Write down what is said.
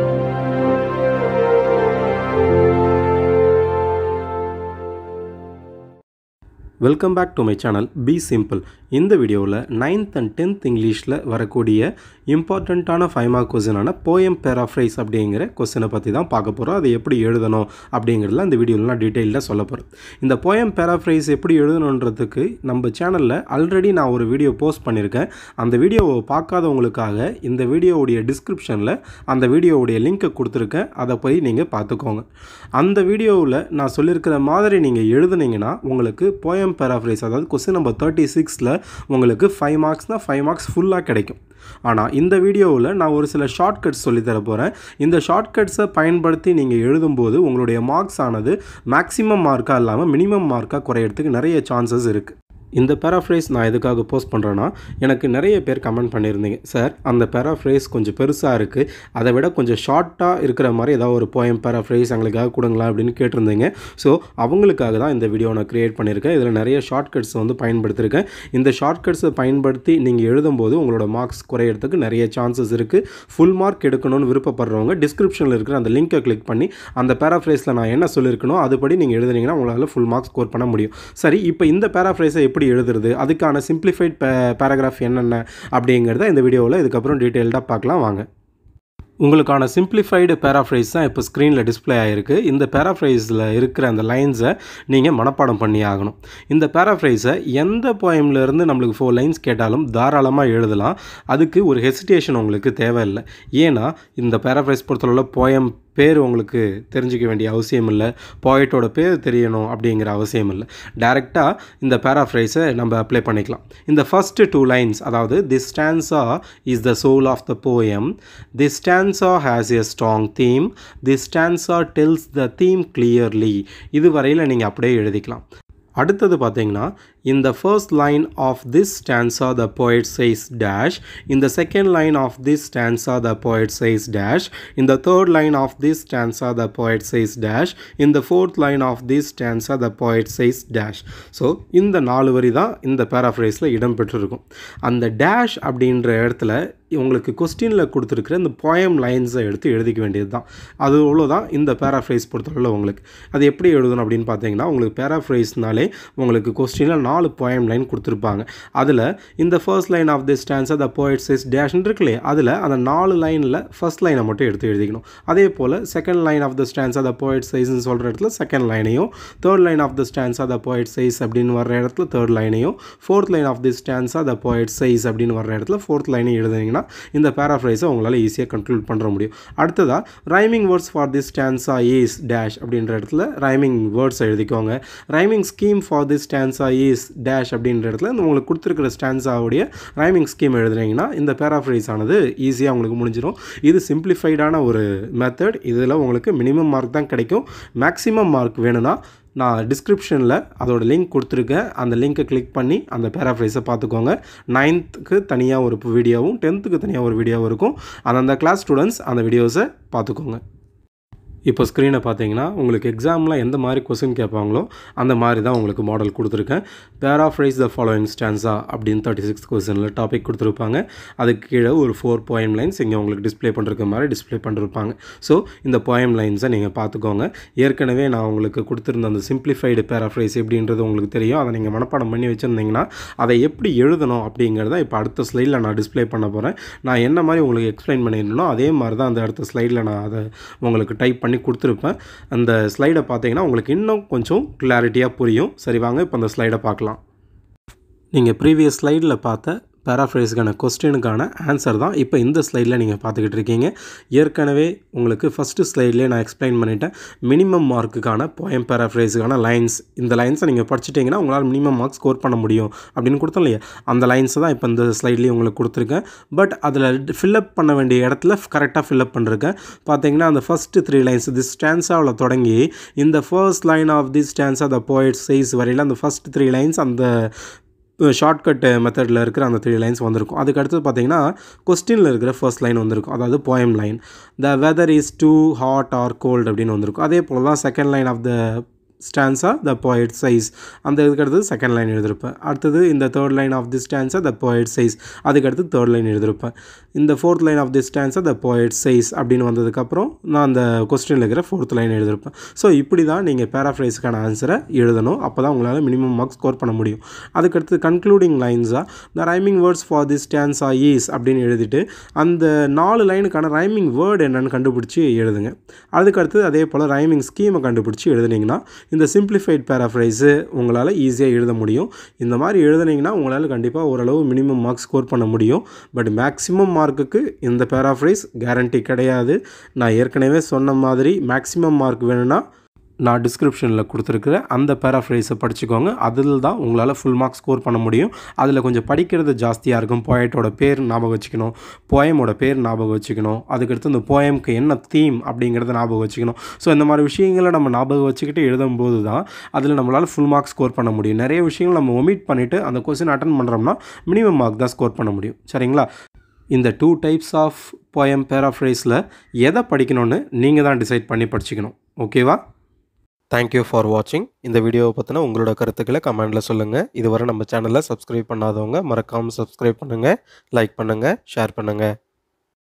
Thank you. Welcome back to my channel be simple இந்த வீடியோவில் ninth and tenth இங்கிலீஷில் வரக்கூடிய இம்பார்ட்டண்ட்டான ஃபைவ் மார்க் கொஸ்டினான போயம் பேராஃப்ரைஸ் அப்படிங்கிற கொஸ்டினை பற்றி தான் பார்க்க போகிறோம் அதை எப்படி எழுதணும் அப்படிங்கிறதுல அந்த வீடியோலாம் டீட்டெயிலாக சொல்ல போகிறோம் இந்த போயம் பேராஃப்ரைஸ் எப்படி எழுதணுன்றதுக்கு நம்ம சேனலில் ஆல்ரெடி நான் ஒரு வீடியோ போஸ்ட் பண்ணியிருக்கேன் அந்த வீடியோவை பார்க்காதவங்களுக்காக இந்த வீடியோவுடைய டிஸ்கிரிப்ஷனில் அந்த வீடியோவுடைய லிங்க்கை கொடுத்துருக்கேன் அதை போய் நீங்கள் பார்த்துக்கோங்க அந்த வீடியோவில் நான் சொல்லியிருக்கிற மாதிரி நீங்கள் எழுதுனீங்கன்னா உங்களுக்கு போயம் ப்ரீமியம் பேராஃப்ரைஸ் அதாவது கொஸ்டின் நம்பர் தேர்ட்டி சிக்ஸில் உங்களுக்கு ஃபைவ் மார்க்ஸ்னால் ஃபைவ் மார்க்ஸ் ஃபுல்லாக கிடைக்கும் ஆனால் இந்த வீடியோவில் நான் ஒரு சில ஷார்ட்கட்ஸ் சொல்லித்தர போகிறேன் இந்த ஷார்ட்கட்ஸை பயன்படுத்தி நீங்கள் எழுதும்போது உங்களுடைய மார்க்ஸ் ஆனது மேக்ஸிமம் மார்க்காக இல்லாமல் மினிமம் மார்க்காக குறையிறதுக்கு நிறைய சான்சஸ் இருக்குது இந்த பேராஃப்ரேஸ் நான் எதுக்காக போஸ்ட் பண்ணுறேன்னா எனக்கு நிறைய பேர் கமெண்ட் பண்ணியிருந்தீங்க சார் அந்த பேராஃப்ரேஸ் கொஞ்சம் பெருசாக இருக்குது அதை விட கொஞ்சம் ஷார்ட்டாக இருக்கிற மாதிரி ஏதாவது ஒரு போயம் பேராஃப்ரேஸ் எங்களுக்காக கொடுங்களா அப்படின்னு கேட்டிருந்தீங்க ஸோ அவங்களுக்காக தான் இந்த வீடியோ நான் க்ரியேட் பண்ணியிருக்கேன் இதில் நிறைய ஷார்ட்கட்ஸ் வந்து பயன்படுத்தியிருக்கேன் இந்த ஷார்ட்கட்ஸை பயன்படுத்தி நீங்கள் எழுதும்போது உங்களோட மார்க்ஸ் குறையிறதுக்கு நிறைய சான்சஸ் இருக்குது ஃபுல் மார்க் எடுக்கணும்னு விருப்பப்படுறவங்க டிஸ்கிரிப்ஷனில் இருக்கிற அந்த லிங்க்கை கிளிக் பண்ணி அந்த பேராஃப்ரேஸில் நான் என்ன சொல்லியிருக்கணும் அதுபடி நீங்கள் எழுதுனீங்கன்னா உங்களால் ஃபுல் மார்க்ஸ் ஸ்கோர் பண்ண முடியும் சரி இப்போ இந்த பேராஃப்ரேஸை எப்படி எப்படி எழுதுறது அதுக்கான சிம்பிளிஃபைட் பேராகிராஃப் என்னென்ன அப்படிங்கிறத இந்த வீடியோவில் இதுக்கப்புறம் டீட்டெயில்டாக பார்க்கலாம் வாங்க உங்களுக்கான சிம்பிளிஃபைடு பேராஃப்ரைஸ் தான் இப்போ ஸ்க்ரீனில் டிஸ்பிளே ஆகிருக்கு இந்த பேராஃப்ரைஸில் இருக்கிற அந்த லைன்ஸை நீங்கள் மனப்பாடம் பண்ணி ஆகணும் இந்த பேராஃப்ரைஸை எந்த போயம்லேருந்து நம்மளுக்கு ஃபோர் லைன்ஸ் கேட்டாலும் தாராளமாக எழுதலாம் அதுக்கு ஒரு ஹெசிடேஷன் உங்களுக்கு தேவையில்லை ஏன்னா இந்த பேராஃப்ரைஸ் பொறுத்தளவில் போயம் பேர் உங்களுக்கு தெரிஞ்சிக்க வேண்டிய அவசியம் இல்லை போய்ட்டோட பேர் தெரியணும் அப்படிங்கிற அவசியம் இல்லை டேரெக்டாக இந்த பேராஃப்ரைஸை நம்ம அப்ளை பண்ணிக்கலாம் இந்த ஃபஸ்ட்டு டூ லைன்ஸ் அதாவது this stanza is the soul of the poem this stanza has a strong theme this stanza tells the theme clearly இது வரையில் நீங்கள் அப்படியே எழுதிக்கலாம் அடுத்தது பார்த்தீங்கன்னா In the first line of this stanza, the poet says dash. In the second line of this stanza, the poet says dash. In the third line of this stanza, the poet says dash. In the fourth line of this stanza, the poet says dash. So இந்த நாலு வரி தான் இந்த பேராஃப்ரைஸில் இடம்பெற்றிருக்கும் அந்த dash அப்படின்ற இடத்துல உங்களுக்கு கொஸ்டினில் கொடுத்துருக்குற இந்த போயம் லைன்ஸை எடுத்து எழுதிக்க வேண்டியது தான் அது தான் இந்த பேராஃப்ரைஸ் பொறுத்தவரை உங்களுக்கு அது எப்படி எழுதணும் அப்படின்னு பார்த்தீங்கன்னா உங்களுக்கு பேராஃப்ரைஸ்னாலே உங்களுக்கு கொஸ்டினில் நான் நாலு போயம் லைன் கொடுத்துருப்பாங்க அதில் இந்த first line of the stanza the poet says டேஷ்னு இருக்குல்லே அதில் அந்த நாலு லைனில் ஃபர்ஸ்ட் லைனை மட்டும் எடுத்து எழுதிக்கணும் அதே போல் second line of the stanza the poet சைஸ்னு சொல்கிற இடத்துல செகண்ட் லைனையும் third line of the stanza the poet says அப்படின்னு வர்ற இடத்துல தேர்ட் லைனையும் fourth line of the stanza the poet says அப்படின்னு வர்ற இடத்துல ஃபோர்த் லைனையும் எழுதுனீங்கன்னா இந்த பேராஃப்ரைஸை உங்களால் ஈஸியாக கண்ட்ரோல் பண்ணுற முடியும் அடுத்ததாக rhyming words for the stanza is dash அப்படின்ற இடத்துல ரைமிங் வேர்ட்ஸ் எழுதிக்கோங்க rhyming scheme for the stanza is is dash அப்படின்ற இடத்துல இந்த உங்களுக்கு கொடுத்துருக்கிற ஸ்டான்ஸாவுடைய ரைமிங் ஸ்கீம் எழுதுனீங்கன்னா இந்த பேராஃப்ரைஸ் ஆனது ஈஸியாக உங்களுக்கு முடிஞ்சிடும் இது சிம்பிளிஃபைடான ஒரு மெத்தட் இதில் உங்களுக்கு மினிமம் மார்க் தான் கிடைக்கும் மேக்ஸிமம் மார்க் வேணும்னா நான் டிஸ்கிரிப்ஷனில் அதோட லிங்க் கொடுத்துருக்கேன் அந்த லிங்க்கை கிளிக் பண்ணி அந்த பேராஃப்ரைஸை பார்த்துக்கோங்க நைன்த்துக்கு தனியாக ஒரு வீடியோவும் டென்த்துக்கு தனியாக ஒரு வீடியோவும் இருக்கும் அந்தந்த கிளாஸ் ஸ்டூடெண்ட்ஸ் அந்த வீடியோஸை பார்த்துக்கோங்க இப்போ ஸ்க்ரீனை பார்த்தீங்கன்னா உங்களுக்கு எக்ஸாமில் எந்த மாதிரி கொஸ்டின் கேட்பாங்களோ அந்த மாதிரி தான் உங்களுக்கு மாடல் கொடுத்துருக்கேன் பேராஃப்ரைஸ் த ஃபாலோயிங் ஸ்டான்ஸா அப்படின்னு தேர்ட்டி சிக்ஸ் கொஸ்டினில் டாபிக் கொடுத்துருப்பாங்க அதுக்கு கீழே ஒரு ஃபோர் போயம் லைன்ஸ் இங்கே உங்களுக்கு டிஸ்பிளே பண்ணுறக்க மாதிரி டிஸ்பிளே பண்ணிருப்பாங்க ஸோ இந்த போயம் லைன்ஸை நீங்கள் பார்த்துக்கோங்க ஏற்கனவே நான் உங்களுக்கு கொடுத்துருந்த அந்த சிம்பிளிஃபைடு பேராஃப்ரைஸ் எப்படின்றது உங்களுக்கு தெரியும் அதை நீங்கள் மனப்பாடம் பண்ணி வச்சுருந்தீங்கன்னா அதை எப்படி எழுதணும் அப்படிங்கிறத இப்போ அடுத்த ஸ்லைடில் நான் டிஸ்பிளே பண்ண போகிறேன் நான் என்ன மாதிரி உங்களுக்கு எக்ஸ்பிளைன் பண்ணியிருந்தனோ அதே மாதிரி தான் அந்த அடுத்த ஸ்லைடில் நான் அதை உங்களுக்கு டைப் பண்ணி பண்ணி கொடுத்துருப்பேன் அந்த ஸ்லைடை பார்த்தீங்கன்னா உங்களுக்கு இன்னும் கொஞ்சம் கிளாரிட்டியாக புரியும் சரி வாங்க இப்போ அந்த ஸ்லைடை பார்க்கலாம் நீங்கள் ப்ரீவியஸ் ஸ்லைடில் பார்த்த பேராஃப்ரைஸ்க்கான கொஸ்டினுக்கான ஆன்சர் தான் இப்போ இந்த ஸ்லைடில் நீங்கள் பார்த்துக்கிட்டு இருக்கீங்க ஏற்கனவே உங்களுக்கு ஃபஸ்ட்டு ஸ்லைட்லேயே நான் எக்ஸ்பிளைன் பண்ணிட்டேன் மினிமம் மார்க்குக்கான போயம் பேராஃப்ரைஸுக்கான லைன்ஸ் இந்த லைன்ஸை நீங்கள் படிச்சிட்டிங்கன்னா உங்களால் மினிமம் மார்க் ஸ்கோர் பண்ண முடியும் அப்படின்னு கொடுத்தோம் இல்லையா அந்த லைன்ஸை தான் இப்போ இந்த ஸ்லைட்லேயே உங்களுக்கு கொடுத்துருக்கேன் பட் அதில் ஃபில்லப் பண்ண வேண்டிய இடத்துல கரெக்டாக ஃபில்லப் பண்ணிருக்கேன் பார்த்தீங்கன்னா அந்த ஃபஸ்ட்டு த்ரீ லைன்ஸ் தி ஸ்டான்ஸாவில் தொடங்கி இந்த first line of the stanza the poet says வரையில் அந்த ஃபஸ்ட் த்ரீ லைன்ஸ் அந்த ஷார்ட்கட் மெத்தடில் இருக்கிற அந்த த்ரீ லைன்ஸ் வந்திருக்கும் அதுக்கு பார்த்தீங்கன்னா கொஸ்டினில் இருக்கிற ஃபர்ஸ்ட் லைன் வந்திருக்கும் அதாவது poem line the weather is too hot or cold அப்படின்னு வந்திருக்கும் அதே போல் தான் second line of the stanza the poet says அந்த இதுக்கடுத்து செகண்ட் லைன் எழுதியிருப்பேன் அடுத்தது இந்த third line of the stanza the poet says அதுக்கடுத்து தேர்ட் லைன் எழுதியிருப்பேன் இந்த fourth line of the stanza the poet says அப்படின்னு வந்ததுக்கப்புறம் நான் அந்த கொஸ்டினில் இருக்கிற ஃபோர்த் லைன் எழுதியிருப்பேன் ஸோ இப்படி தான் நீங்கள் பேராஃப்ரைஸுக்கான ஆன்சரை எழுதணும் அப்போ தான் உங்களால் மினிமம் மார்க் ஸ்கோர் பண்ண முடியும் அதுக்கடுத்து கன்க்ளூடிங் லைன்ஸாக the rhyming words for the stanza is அப்படின்னு எழுதிட்டு அந்த நாலு லைனுக்கான ரைமிங் வேர்டு என்னென்னு கண்டுபிடிச்சி எழுதுங்க அதுக்கடுத்து அதே போல் ரைமிங் ஸ்கீமை கண்டுபிடிச்சி எழுதுனீங்கன்னா இந்த சிம்பிளிஃபைட் பேராஃப்ரைஸு உங்களால் ஈஸியாக எழுத முடியும் இந்த மாதிரி எழுதுனீங்கன்னா உங்களால் கண்டிப்பாக ஓரளவு மினிமம் மார்க் ஸ்கோர் பண்ண முடியும் பட் மேக்ஸிமம் மார்க்குக்கு இந்த பேராஃப்ரைஸ் கேரண்டி கிடையாது நான் ஏற்கனவே சொன்ன மாதிரி மேக்ஸிமம் மார்க் வேணும்னா நான் டிஸ்கிரிப்ஷனில் கொடுத்துருக்குற அந்த பேராஃப்ரைஸை படிச்சுக்கோங்க அதில் தான் உங்களால் ஃபுல் மார்க் ஸ்கோர் பண்ண முடியும் அதில் கொஞ்சம் படிக்கிறது ஜாஸ்தியாக இருக்கும் போயட்டோட பேர் ஞாபகம் வச்சுக்கணும் போயமோட பேர் ஞாபகம் வச்சுக்கணும் அதுக்கடுத்து இந்த போயமுக்கு என்ன தீம் அப்படிங்கிறத ஞாபகம் வச்சுக்கணும் ஸோ இந்த மாதிரி விஷயங்களை நம்ம ஞாபகம் வச்சுக்கிட்டு எழுதும்போது தான் அதில் நம்மளால் ஃபுல் மார்க் ஸ்கோர் பண்ண முடியும் நிறைய விஷயங்கள் நம்ம ஒமிட் பண்ணிவிட்டு அந்த கொஸ்டின் அட்டன் பண்ணுறோம்னா மினிமம் மார்க் தான் ஸ்கோர் பண்ண முடியும் சரிங்களா இந்த டூ டைப்ஸ் ஆஃப் போயம் பேராஃப்ரைஸில் எதை படிக்கணும்னு நீங்கள் தான் டிசைட் பண்ணி படிச்சுக்கணும் ஓகேவா தேங்க்யூ ஃபார் வாட்சிங் இந்த வீடியோவை பற்றின உங்களோட கருத்துக்களை கமெண்டில் சொல்லுங்கள் இதுவரை நம்ம சேனலை சப்ஸ்கிரைப் பண்ணாதவங்க மறக்காமல் சப்ஸ்கிரைப் பண்ணுங்கள் லைக் பண்ணுங்கள் ஷேர் பண்ணுங்கள்